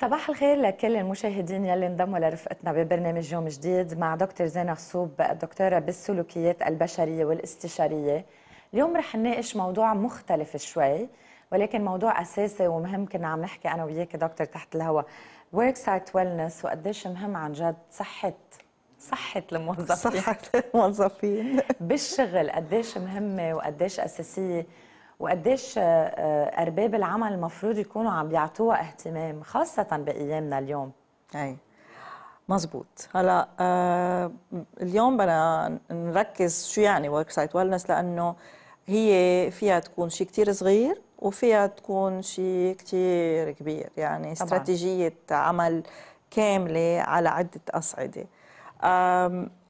صباح الخير لكل المشاهدين يلي انضموا لرفقتنا ببرنامج يوم جديد مع دكتور زينة غصوب الدكتورة بالسلوكيات البشرية والاستشارية اليوم رح نناقش موضوع مختلف شوي ولكن موضوع أساسي ومهم كنا عم نحكي أنا وياك دكتور تحت الهواء ورك سايت ويلنس وقديش مهم عن جد صحة صحة الموظفين صحة الموظفين بالشغل قديش مهمة وقديش أساسية وقديش آه، آه، ارباب العمل المفروض يكونوا عم بيعطوها اهتمام خاصه بايامنا اليوم اي مزبوط هلا آه اليوم بدنا نركز شو يعني ورك سايت ويلنس لانه هي فيها تكون شيء كثير صغير وفيها تكون شيء كثير كبير يعني طبعا. استراتيجيه عمل كامله على عده اصعده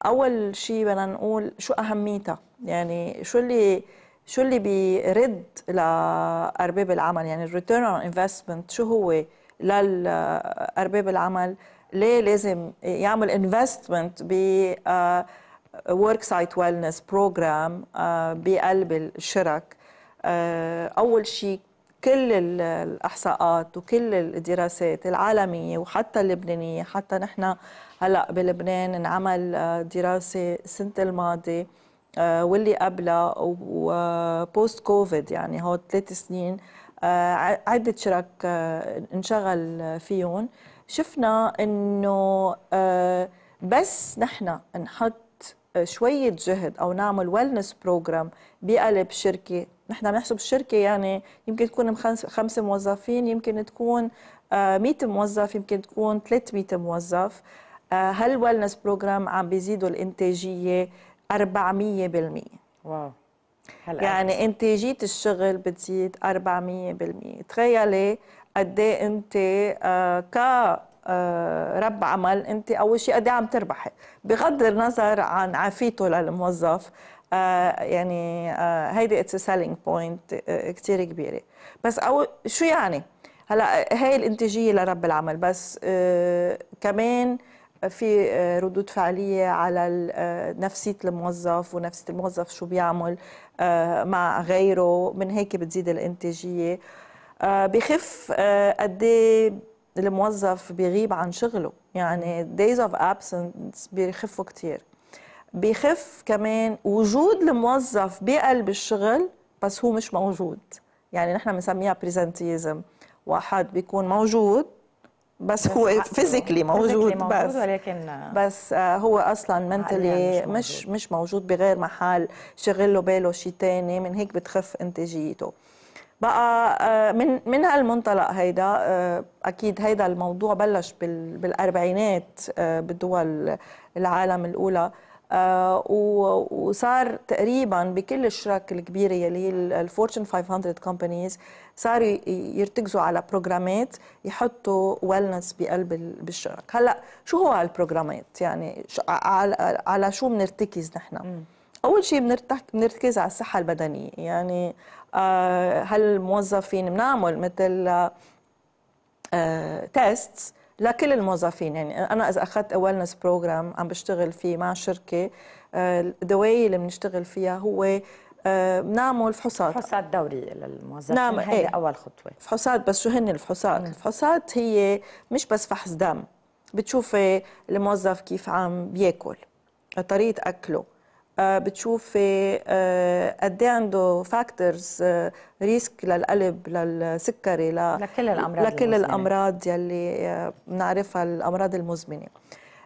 اول شيء بدنا نقول شو اهميتها يعني شو اللي شو اللي بيرد لارباب العمل يعني الريتيرن اون انفستمنت شو هو لارباب العمل ليه لازم يعمل انفستمنت ب ورك سايت ويلنس بروجرام بقلب الشرك آه، اول شيء كل الاحصاءات وكل الدراسات العالميه وحتى اللبنانيه حتى نحن هلا بلبنان انعمل آه، دراسه السنه الماضيه آه، واللي قبلها وبوست كوفيد يعني هو ثلاث سنين آه، عدة شرك آه، انشغل فيهم شفنا انه بس نحن نحط شوية جهد او نعمل ويلنس بروجرام بقلب شركة نحن بنحسب الشركة يعني يمكن تكون خمسة موظفين يمكن تكون 100 موظف يمكن تكون 300 موظف هل ويلنس بروجرام عم بيزيدوا الانتاجية 400% واو هلأ يعني انتاجيه الشغل بتزيد 400% تخيلي قد ايه انت آه، ك آه، رب عمل انت اول شيء قد إيه عم تربحي بغض النظر عن عافيته للموظف آه، يعني هيدي اتس سيلينج بوينت كثير كبيره بس او شو يعني هلا هي الانتاجيه لرب العمل بس كمان في آه، ردود فعليه على آه، نفسيه الموظف ونفسيه الموظف شو بيعمل آه، مع غيره من هيك بتزيد الانتاجيه بخف قد إيه الموظف بيغيب عن شغله يعني days of absence بيخفوا كتير بيخف كمان وجود الموظف بقلب الشغل بس هو مش موجود يعني نحن بنسميها بريزنتيزم واحد بيكون موجود بس, هو فيزيكلي موجود, موجود بس ولكن بس آه، هو اصلا منتلي مش موجود. مش موجود بغير محل شغل له باله شيء ثاني من هيك بتخف انتاجيته بقى آه، من من هالمنطلق هيدا آه، اكيد هيدا الموضوع بلش بالاربعينات بدول العالم الاولى وصار تقريبا بكل الشرك الكبيره يلي هي الفورتشن 500 كومبانيز صاروا يرتكزوا على بروجرامات يحطوا ويلنس بقلب بالشغل هلا شو هو هالبروجرامات يعني على, شو بنرتكز نحن اول شيء بنرتكز على الصحه البدنيه يعني هالموظفين آه، بنعمل مثل تيست آه، آه، لكل الموظفين يعني انا اذا اخذت ويلنس بروجرام عم بشتغل فيه مع شركه الدواية اللي بنشتغل فيها هو بنعمل آه، فحوصات فحوصات دورية للموظفين نعم هي ايه؟ أول خطوة فحوصات بس شو هن الفحوصات؟ الفحوصات هي مش بس فحص دم بتشوفي الموظف كيف عم بياكل طريقة أكله آه، بتشوفي آه، قد ايه عنده فاكتورز ريسك للقلب للسكري لكل الامراض لكل المزمنة. الامراض يلي بنعرفها الامراض المزمنه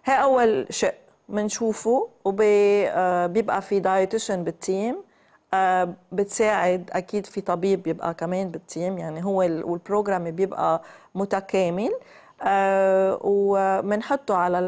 هي اول شيء بنشوفه وبيبقى في دايتيشن بالتيم آه، بتساعد اكيد في طبيب بيبقى كمان بالتيم يعني هو والبروجرام بيبقى متكامل ومنحطه آه، وبنحطه على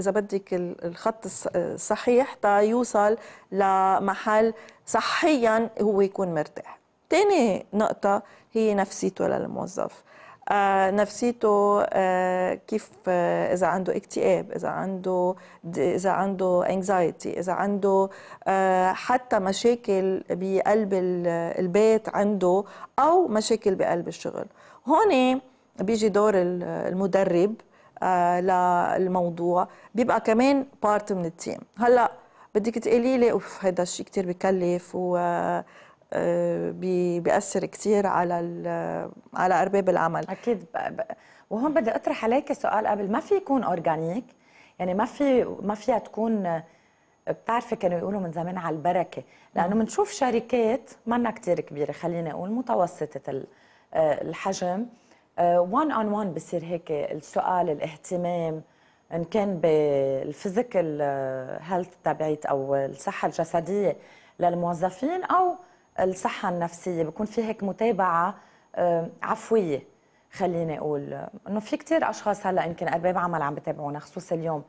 اذا بدك الخط الصحيح تا يوصل لمحل صحيا هو يكون مرتاح تاني نقطة هي نفسيته للموظف آه، نفسيته آه، كيف آه، اذا عنده اكتئاب اذا عنده اذا عنده انكزايتي اذا عنده حتى مشاكل بقلب البيت عنده او مشاكل بقلب الشغل هون بيجي دور المدرب للموضوع بيبقى كمان بارت من التيم هلا بدك تقولي لي اوف هذا الشيء كثير بكلف و بيأثر كثير على على ارباب العمل اكيد وهون بدي اطرح عليك سؤال قبل ما في يكون اورجانيك يعني ما في ما فيها تكون بتعرفي كانوا يقولوا من زمان على البركه لانه بنشوف شركات منا كثير كبيره خليني اقول متوسطه الحجم وان اون وان بصير هيك السؤال الاهتمام ان كان بالفيزيكال آه، هيلث تبعيت او الصحه الجسديه للموظفين او الصحه النفسيه بكون في هيك متابعه آه، عفويه خليني اقول انه في كثير اشخاص هلا يمكن ارباب عمل عم بتابعونا خصوصا اليوم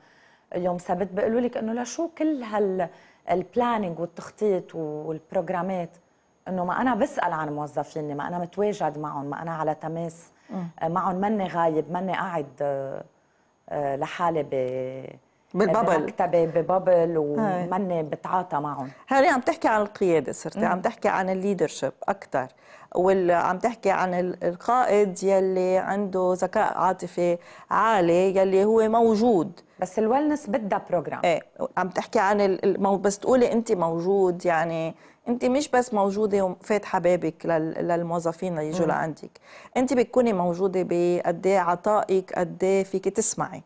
يوم سبت بيقولوا لك انه لشو كل هال البلاننج والتخطيط والبروجرامات انه ما انا بسال عن موظفيني ما انا متواجد معهم ما انا على تماس آه، معهم ماني غايب ماني قاعد آه، لحالي بالبابل مكتبه ببابل ومن بتعاطى معهم هلا عم تحكي عن القياده صرتي عم تحكي عن الليدرشيب اكثر وعم تحكي عن القائد يلي عنده ذكاء عاطفي عالي يلي هو موجود بس الويلنس بدها بروجرام ايه عم تحكي عن المو... بس تقولي انت موجود يعني انت مش بس موجوده وفاتحه بابك لل... للموظفين اللي يجوا لعندك انت بتكوني موجوده بقد ايه عطائك قد ايه فيك تسمعي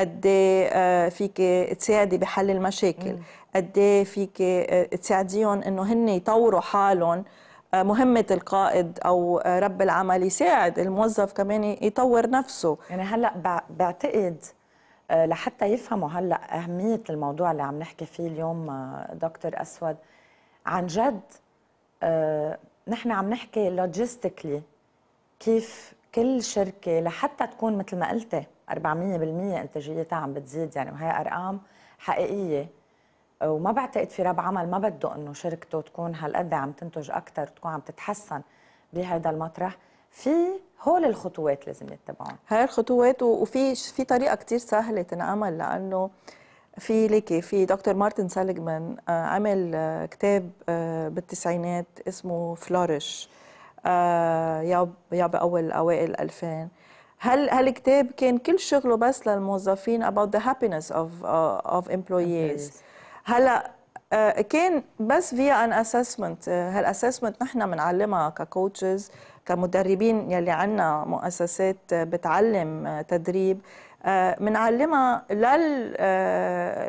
قد إيه، آه، فيك تساعدي بحل المشاكل قد إيه فيك آه، تساعديهم انه هن يطوروا حالهم آه، مهمة القائد أو رب العمل يساعد الموظف كمان يطور نفسه يعني هلأ بعتقد لحتى يفهموا هلأ أهمية الموضوع اللي عم نحكي فيه اليوم دكتور أسود عن جد نحن عم نحكي لوجيستيكلي كيف كل شركة لحتى تكون مثل ما قلتي 400% انتاجيتها عم بتزيد يعني وهي ارقام حقيقيه وما بعتقد في رب عمل ما بده انه شركته تكون هالقد عم تنتج اكثر تكون عم تتحسن بهذا المطرح في هول الخطوات لازم يتبعون هاي الخطوات وفي في طريقه كثير سهله تنعمل لانه في ليكي في دكتور مارتن سالجمان آه، عمل آه، كتاب آه، بالتسعينات اسمه فلورش يا باول اوائل 2000 هل هالكتاب كان كل شغله بس للموظفين about the happiness of uh, of employees هلا آه، كان بس via an assessment آه، هالاسسمنت نحن بنعلمها ككوتشز كمدربين يلي عندنا مؤسسات آه، بتعلم تدريب بنعلمها لل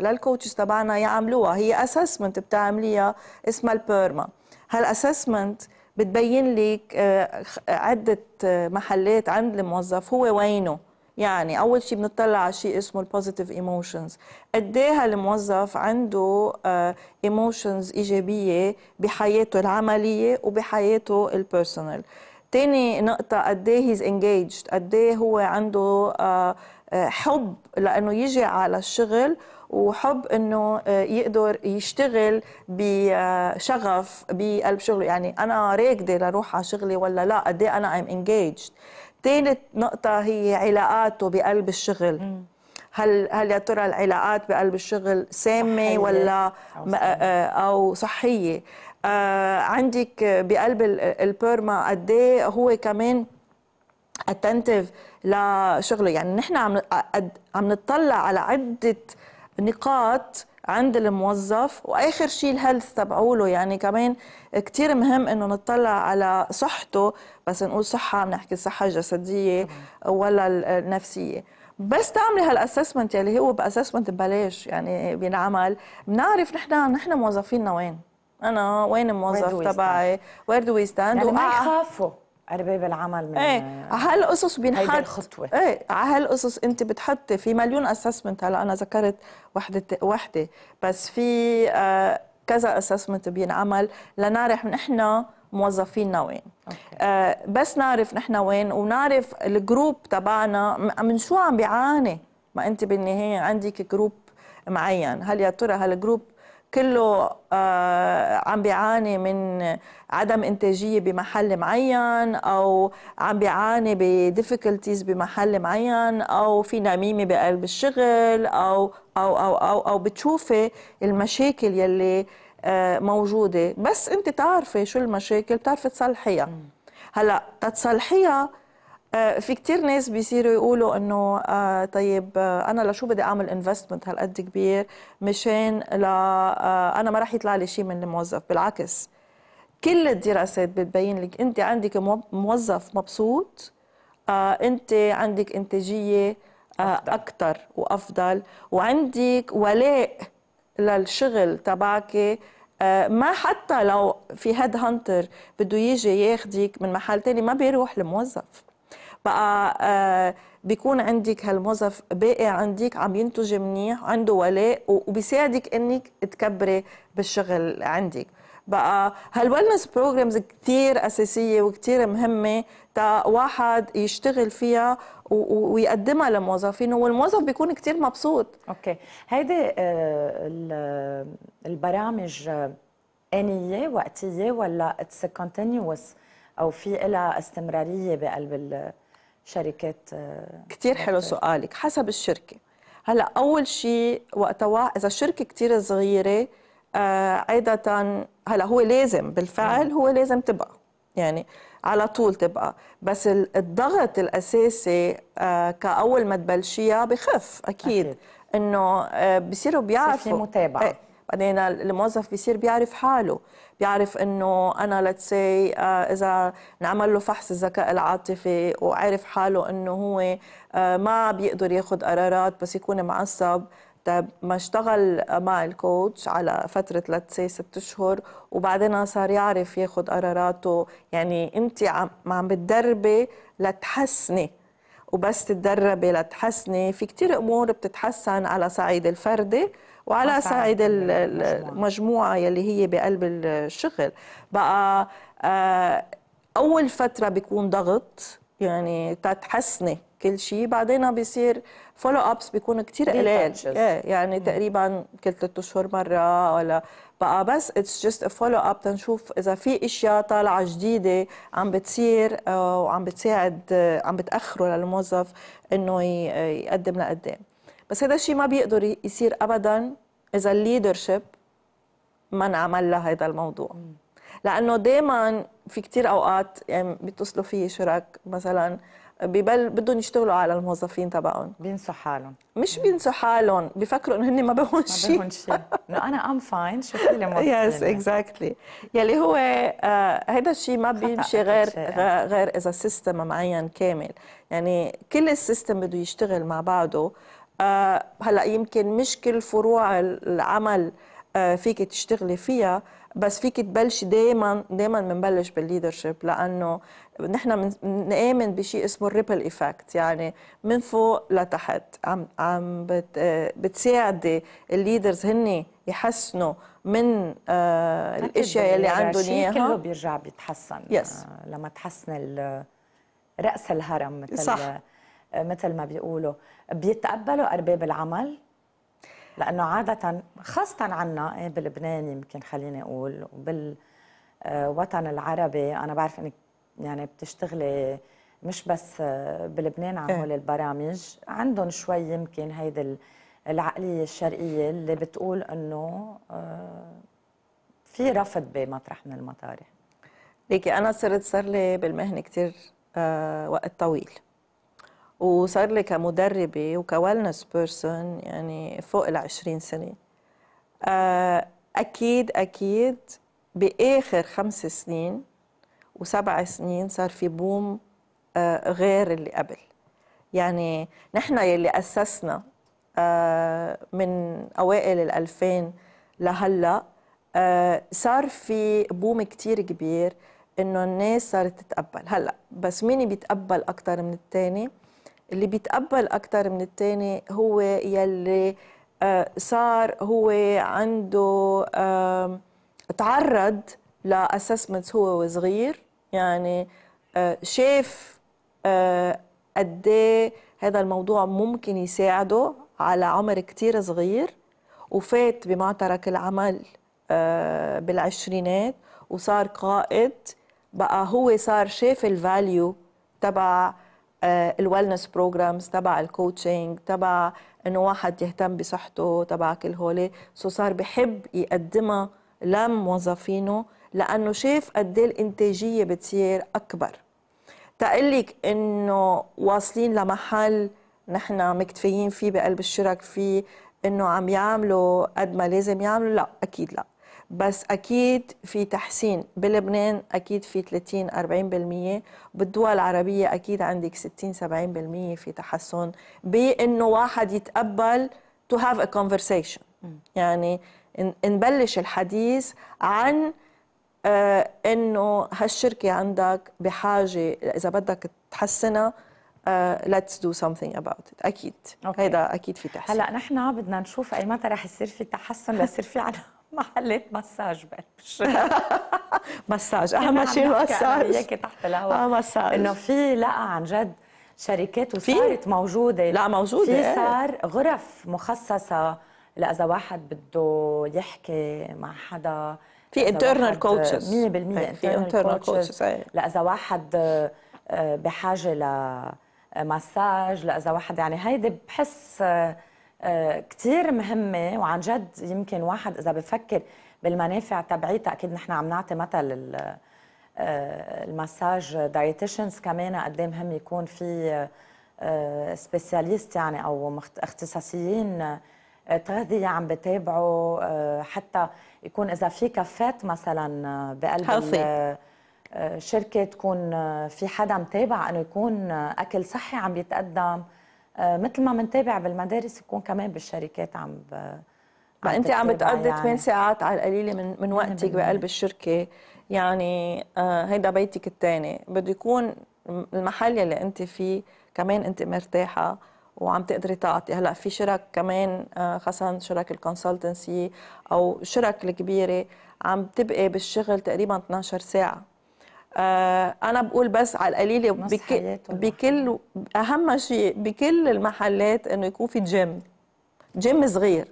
للكوتشز تبعنا يعملوها هي اسسمنت بتعمليها اسمها البيرما هالاسسمنت بتبين لك آه، عده آه، محلات عند الموظف هو وينه يعني اول شيء بنطلع على شيء اسمه البوزيتيف ايموشنز قد ايه الموظف عنده ايموشنز آه، ايجابيه بحياته العمليه وبحياته البيرسونال تاني نقطه قديه هيز انجيجد قديه هو عنده حب لانه يجي على الشغل وحب انه آه، يقدر يشتغل بشغف بقلب شغله يعني انا راكده لروح على شغلي ولا لا قد إيه انا ام انجيجد ثالث نقطه هي علاقاته بقلب الشغل م. هل هل يا ترى العلاقات بقلب الشغل سامه ولا آه، آه، أو, صحيه آه عندك بقلب البيرما قد إيه هو كمان اتنتيف لشغله يعني نحن عم عم نطلع على عده نقاط عند الموظف واخر شيء الهيلث تبعوله يعني كمان كثير مهم انه نطلع على صحته بس نقول صحه عم نحكي صحه جسديه ولا النفسيه بس تعملي هالاسسمنت يلي هو باسسمنت ببلاش يعني بينعمل بنعرف نحن نحن موظفينا وين انا وين الموظف تبعي وير دو وي ستاند يعني ما يخافوا ارباب العمل من ايه على هالقصص بينحط الخطوه ايه على هالقصص انت بتحطي في مليون اسسمنت هلا انا ذكرت وحده وحده بس في آه كذا اسسمنت بينعمل لنعرف نحن موظفينا وين آه بس نعرف نحن وين ونعرف الجروب تبعنا من شو عم بيعاني ما انت بالنهايه عندك جروب معين هل يا ترى هالجروب كله آه، عم بيعاني من عدم انتاجيه بمحل معين او عم بيعاني بديفيكولتيز بمحل معين او في نميمه بقلب الشغل او او او او او بتشوفي المشاكل يلي آه، موجوده بس انت تعرفي شو المشاكل بتعرفي تصلحيها هلا تتصلحيها آه، في كتير ناس بيصيروا يقولوا انه آه، طيب آه، انا لشو بدي اعمل انفستمنت هالقد كبير مشان لا انا ما راح يطلع لي شيء من الموظف بالعكس كل الدراسات بتبين لك انت عندك موظف مبسوط انت عندك انتاجيه اكثر وافضل وعندك ولاء للشغل تبعك ما حتى لو في هيد هانتر بده يجي ياخدك من محل تاني ما بيروح الموظف بقى آه، بيكون عندك هالموظف باقي عندك عم ينتج منيح عنده ولاء وبيساعدك انك تكبري بالشغل عندك بقى هالويلنس بروجرامز كثير اساسيه وكثير مهمه تا واحد يشتغل فيها ويقدمها لموظفينه والموظف بيكون كثير مبسوط اوكي هيدي آه، البرامج آه، انيه وقتيه ولا اتس كونتينوس او في لها استمراريه بقلب شركات آه، كتير حلو سؤالك حسب الشركه هلا اول شيء وقتها اذا الشركه كتير صغيره آه عاده هلا هو لازم بالفعل هو لازم تبقى يعني على طول تبقى بس الضغط الاساسي آه كاول ما تبلشيها بخف اكيد, أكيد. انه آه، بصيروا بيعرفوا في متابعه إيه، بعدين الموظف بيصير بيعرف حاله بيعرف انه انا ليتس سي آه، اذا انعمل له فحص الذكاء العاطفي وعرف حاله انه هو آه، ما بيقدر ياخذ قرارات بس يكون معصب طيب ما اشتغل مع الكوتش على فترة لتس سي ست اشهر وبعدين صار يعرف ياخذ قراراته يعني انت عم عم بتدربي لتحسني وبس تتدربي لتحسني في كتير امور بتتحسن على صعيد الفردي وعلى صعيد المجموعه يلي هي بقلب الشغل بقى آه، اول فتره بيكون ضغط يعني تتحسني كل شيء بعدين بيصير فولو ابس بيكون كثير قليل إيه، يعني تقريبا كل ثلاث اشهر مره ولا بقى بس اتس جست فولو اب تنشوف اذا في اشياء طالعه جديده عم بتصير وعم بتساعد عم بتاخره للموظف انه يقدم لقدام بس هذا الشيء ما بيقدر يصير ابدا اذا الليدرشيب ما انعمل لها هذا الموضوع لانه دائما في كثير اوقات يعني بيتصلوا فيه شرك مثلا ببل بدهم يشتغلوا على الموظفين تبعهم بينسوا حالهم مش بينسوا حالهم بفكروا انه هن ما بهم شيء ما شيء انه انا ام فاين شو موظفين يس اكزاكتلي يلي هو هذا آه الشيء ما بيمشي غير غير اذا سيستم معين كامل يعني كل السيستم بده يشتغل مع بعضه آه، هلا يمكن مش كل فروع العمل آه، فيك تشتغلي فيها بس فيك تبلشي دائما دائما بنبلش بالليدرشيب لانه نحن بنآمن بشيء اسمه الريبل ايفكت يعني من فوق لتحت عم عم بت بتساعدي الليدرز هن يحسنوا من آه الاشياء اللي عندهم اياها كله بيرجع بيتحسن يس. Yes. آه لما تحسن رأس الهرم مثل صح. مثل ما بيقولوا بيتقبلوا ارباب العمل لانه عاده خاصه عنا إيه، بلبنان يمكن خليني اقول وبالوطن آه، العربي انا بعرف انك يعني بتشتغلي مش بس آه، بلبنان على إيه. هول البرامج عندهم شوي يمكن هيدي العقليه الشرقيه اللي بتقول انه آه، في رفض بمطرح من المطارح ليكي انا صرت صار لي بالمهنه كثير وقت طويل وصار لي كمدربة وكوالنس بيرسون يعني فوق ال 20 سنة آه، أكيد أكيد بآخر خمس سنين وسبع سنين صار في بوم آه، غير اللي قبل يعني نحن يلي أسسنا آه، من أوائل الألفين لهلأ صار في بوم كتير كبير إنه الناس صارت تتقبل هلأ بس مين بيتقبل أكتر من التاني اللي بيتقبل اكثر من الثاني هو يلي آه، صار هو عنده تعرض لأسسمنتس هو وصغير يعني آه، شاف آه، قد إيه هذا الموضوع ممكن يساعده على عمر كتير صغير وفات بمعترك العمل بالعشرينات وصار قائد بقى هو صار شاف الفاليو تبع آه، الويلنس بروجرامز تبع الكوتشنج تبع انه واحد يهتم بصحته تبع كل هولي سو صار بحب يقدمها لموظفينه لانه شاف قد ايه الانتاجيه بتصير اكبر تقلك انه واصلين لمحل نحن مكتفيين فيه بقلب الشرك فيه انه عم يعملوا قد ما لازم يعملوا لا اكيد لا بس اكيد في تحسين بلبنان اكيد في 30 40% بالدول العربيه اكيد عندك 60 70% في تحسن بانه واحد يتقبل تو هاف ا كونفرسيشن يعني نبلش الحديث عن آه، انه هالشركه عندك بحاجه اذا بدك تحسنها ليتس دو سمثينج اباوت ات اكيد okay. هيدا اكيد في تحسن هلا نحن بدنا نشوف اي متى رح يصير في تحسن يصير في علاقه محلات مساج بلش مساج اهم شيء المساج هيك تحت الهواء اه مساج انه في لا عن جد شركات وصارت موجوده لا موجوده في صار غرف مخصصه لاذا واحد بده يحكي مع حدا في انترنال كوتشز 100% في انترنال إيه. كوتشز لاذا واحد آه، بحاجه لمساج آه، لاذا واحد يعني هيدي بحس آه، كثير مهمه وعن جد يمكن واحد اذا بفكر بالمنافع تبعيتها اكيد نحن عم نعطي مثل آه، المساج دايتيشنز كمان قد إيه مهم يكون في سبيسياليست آه، يعني او اختصاصيين آه، تغذية عم بتابعوا حتى يكون إذا في كفات مثلا بقلب حلصي. الشركة تكون في حدا متابع إنه يكون أكل صحي عم بيتقدم آه، مثل ما منتابع بالمدارس يكون كمان بالشركات عم ما انت عم بتقضي يعني. 8 ساعات على القليله من من وقتك بقلب الشركه يعني آه هيدا بيتك الثاني بده يكون المحل اللي انت فيه كمان انت مرتاحه وعم تقدري تعطي هلا في شرك كمان آه خاصه شرك الكونسلتنسي او شرك الكبيره عم تبقي بالشغل تقريبا 12 ساعه آه، انا بقول بس على القليلة بك بكل اهم شيء بكل المحلات انه يكون في جيم جيم صغير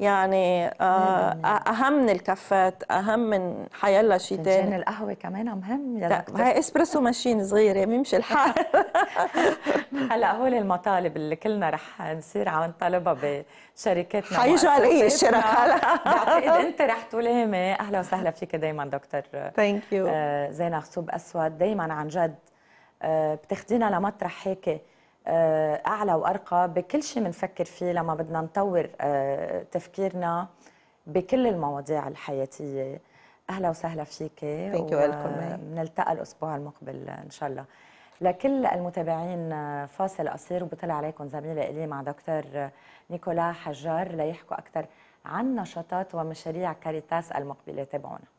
يعني آه، اهم من الكافات اهم من حيلا شيء ثاني القهوه كمان مهم يا هاي اسبريسو ماشين صغيره بيمشي الحال هلا هول المطالب اللي كلنا رح نصير عم نطالبها بشركاتنا حيجوا على اي شركه هلا بعتقد انت رح تلامي اهلا وسهلا فيك دائما دكتور ثانك يو زينه اسود دائما عن جد آه، بتاخذينا لمطرح هيك آه، اعلى وارقى بكل شيء بنفكر فيه لما بدنا نطور آه، تفكيرنا بكل المواضيع الحياتيه اهلا وسهلا فيك ثانك يو بنلتقى الاسبوع المقبل ان شاء الله لكل المتابعين آه، فاصل قصير وبطلع عليكم زميله الي مع دكتور نيكولا حجار ليحكوا اكثر عن نشاطات ومشاريع كاريتاس المقبله تابعونا